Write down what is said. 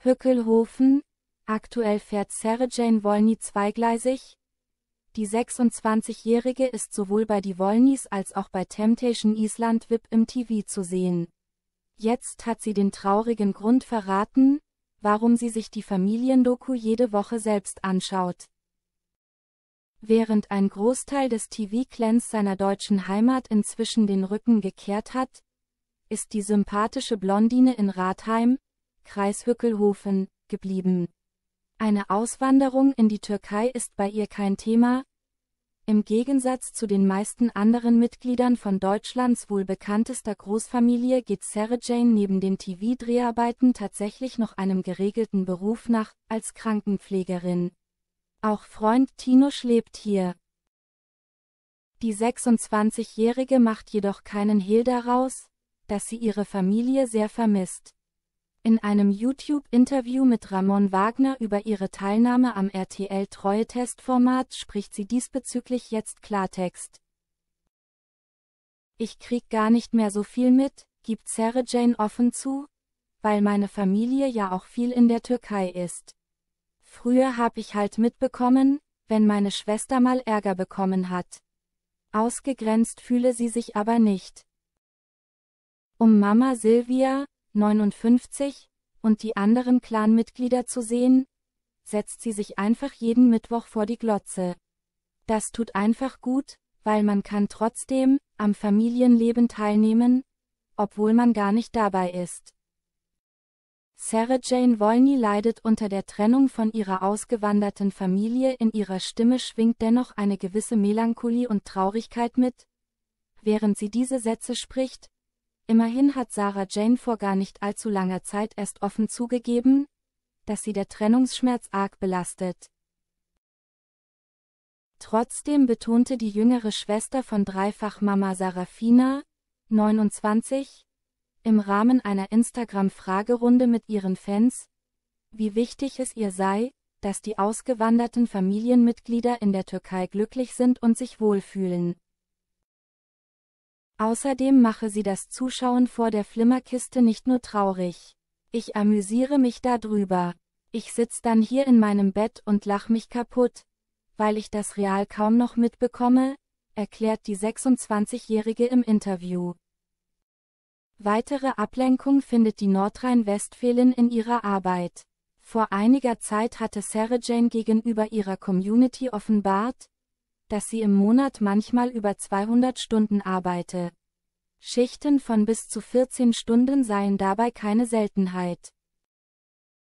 Hückelhofen, aktuell fährt Sarah Jane Wolny zweigleisig. Die 26-Jährige ist sowohl bei Die Wolnys als auch bei Temptation Island VIP im TV zu sehen. Jetzt hat sie den traurigen Grund verraten, warum sie sich die Familiendoku jede Woche selbst anschaut. Während ein Großteil des TV-Clans seiner deutschen Heimat inzwischen den Rücken gekehrt hat, ist die sympathische Blondine in Rathheim, Kreis Hückelhofen, geblieben. Eine Auswanderung in die Türkei ist bei ihr kein Thema. Im Gegensatz zu den meisten anderen Mitgliedern von Deutschlands wohl bekanntester Großfamilie geht Sarah Jane neben den TV-Dreharbeiten tatsächlich noch einem geregelten Beruf nach, als Krankenpflegerin. Auch Freund Tinusch lebt hier. Die 26-Jährige macht jedoch keinen Hehl daraus, dass sie ihre Familie sehr vermisst in einem YouTube-Interview mit Ramon Wagner über ihre Teilnahme am RTL-Treue-Testformat spricht sie diesbezüglich jetzt Klartext. Ich krieg gar nicht mehr so viel mit, gibt Sarah Jane offen zu, weil meine Familie ja auch viel in der Türkei ist. Früher hab ich halt mitbekommen, wenn meine Schwester mal Ärger bekommen hat. Ausgegrenzt fühle sie sich aber nicht. Um Mama Silvia, 59, und die anderen Clanmitglieder zu sehen, setzt sie sich einfach jeden Mittwoch vor die Glotze. Das tut einfach gut, weil man kann trotzdem am Familienleben teilnehmen, obwohl man gar nicht dabei ist. Sarah Jane Wolny leidet unter der Trennung von ihrer ausgewanderten Familie, in ihrer Stimme schwingt dennoch eine gewisse Melancholie und Traurigkeit mit. Während sie diese Sätze spricht, Immerhin hat Sarah Jane vor gar nicht allzu langer Zeit erst offen zugegeben, dass sie der Trennungsschmerz arg belastet. Trotzdem betonte die jüngere Schwester von Dreifachmama Sarafina, 29, im Rahmen einer Instagram-Fragerunde mit ihren Fans, wie wichtig es ihr sei, dass die ausgewanderten Familienmitglieder in der Türkei glücklich sind und sich wohlfühlen. Außerdem mache sie das Zuschauen vor der Flimmerkiste nicht nur traurig. Ich amüsiere mich darüber. Ich sitz dann hier in meinem Bett und lach mich kaputt, weil ich das real kaum noch mitbekomme, erklärt die 26-Jährige im Interview. Weitere Ablenkung findet die Nordrhein-Westfälin in ihrer Arbeit. Vor einiger Zeit hatte Sarah Jane gegenüber ihrer Community offenbart, dass sie im Monat manchmal über 200 Stunden arbeite. Schichten von bis zu 14 Stunden seien dabei keine Seltenheit.